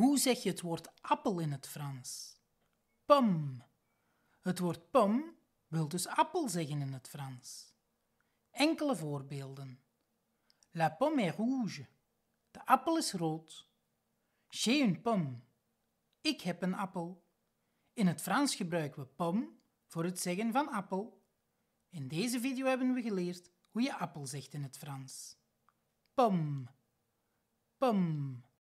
Hoe zeg je het woord appel in het Frans? Pom. Het woord pom wil dus appel zeggen in het Frans. Enkele voorbeelden. La pomme est rouge. De appel is rood. J'ai une pomme. Ik heb een appel. In het Frans gebruiken we pom voor het zeggen van appel. In deze video hebben we geleerd hoe je appel zegt in het Frans. Pom. Pom.